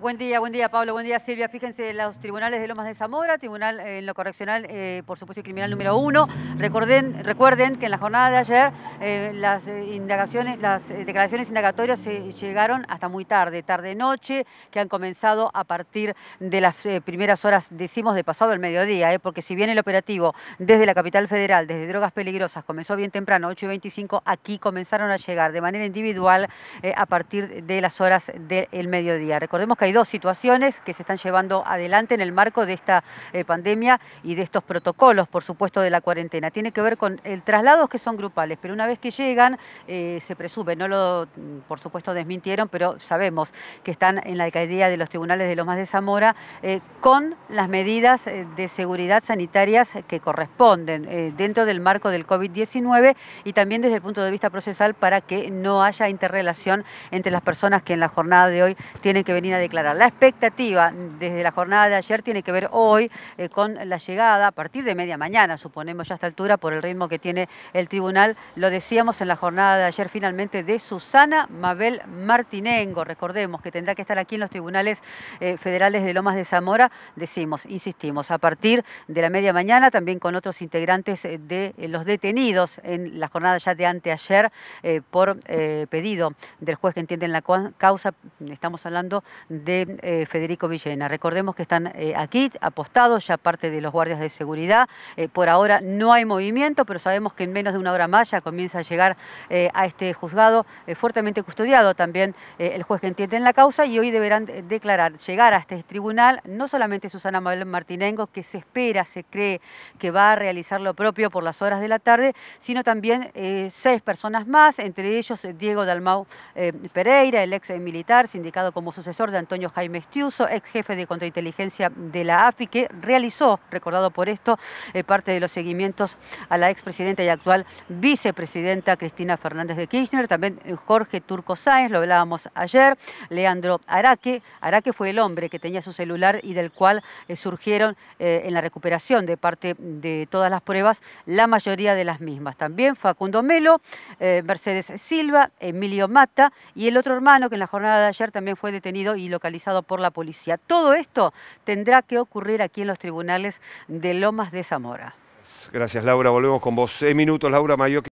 Buen día, buen día Pablo, buen día Silvia. Fíjense, los tribunales de Lomas de Zamora, tribunal eh, en lo correccional, eh, por supuesto, criminal número uno. recuerden que en la jornada de ayer eh, las indagaciones, las declaraciones indagatorias se llegaron hasta muy tarde, tarde-noche, que han comenzado a partir de las primeras horas, decimos, de pasado el mediodía, porque si bien el operativo desde la capital federal, desde drogas peligrosas, comenzó bien temprano, 8 y 25, aquí comenzaron a llegar de manera individual a partir de las horas del mediodía. Recordemos que hay dos situaciones que se están llevando adelante en el marco de esta eh, pandemia y de estos protocolos, por supuesto, de la cuarentena. Tiene que ver con el traslados que son grupales, pero una vez que llegan eh, se presume, no lo, mm, por supuesto, desmintieron, pero sabemos que están en la alcaldía de los tribunales de Lomas de Zamora eh, con las medidas de seguridad sanitarias que corresponden dentro del marco del COVID-19 y también desde el punto de vista procesal para que no haya interrelación entre las personas que en la jornada de hoy tienen que venir a declarar. La expectativa desde la jornada de ayer tiene que ver hoy eh, con la llegada, a partir de media mañana, suponemos ya a esta altura, por el ritmo que tiene el tribunal, lo decíamos en la jornada de ayer finalmente, de Susana Mabel Martinengo. Recordemos que tendrá que estar aquí en los tribunales eh, federales de Lomas de Zamora, decimos, insistimos, a partir de la media mañana, también con otros integrantes eh, de los detenidos en la jornada ya de anteayer por pedido del juez que entiende en la causa, estamos hablando de eh, Federico Villena. Recordemos que están eh, aquí apostados ya parte de los guardias de seguridad. Eh, por ahora no hay movimiento, pero sabemos que en menos de una hora más ya comienza a llegar a este juzgado fuertemente custodiado también el juez que entiende en la causa y hoy deberán declarar, llegar a este tribunal, no solamente Susana Mabel Martinengo, que se espera, se cree que va a realizar lo propio por las horas de la tarde, sino también seis personas más, entre ellos Diego Dalmau Pereira, el ex militar, sindicado como su sucesor de Antonio Jaime Estiuso, ex jefe de contrainteligencia de la AFI, que realizó, recordado por esto, eh, parte de los seguimientos a la expresidenta y actual vicepresidenta Cristina Fernández de Kirchner, también eh, Jorge Turco Sáenz, lo hablábamos ayer, Leandro Araque. Araque fue el hombre que tenía su celular y del cual eh, surgieron en la recuperación de parte de todas las pruebas la mayoría de las mismas. También Facundo Melo, Mercedes Silva, Emilio Mata y el otro hermano que en la jornada de ayer también fue detenido y localizado por la policía. Todo esto tendrá que ocurrir aquí en los tribunales de Lomas de Zamora. Gracias, Laura. Volvemos con vos. Seis minutos, Laura Mayo.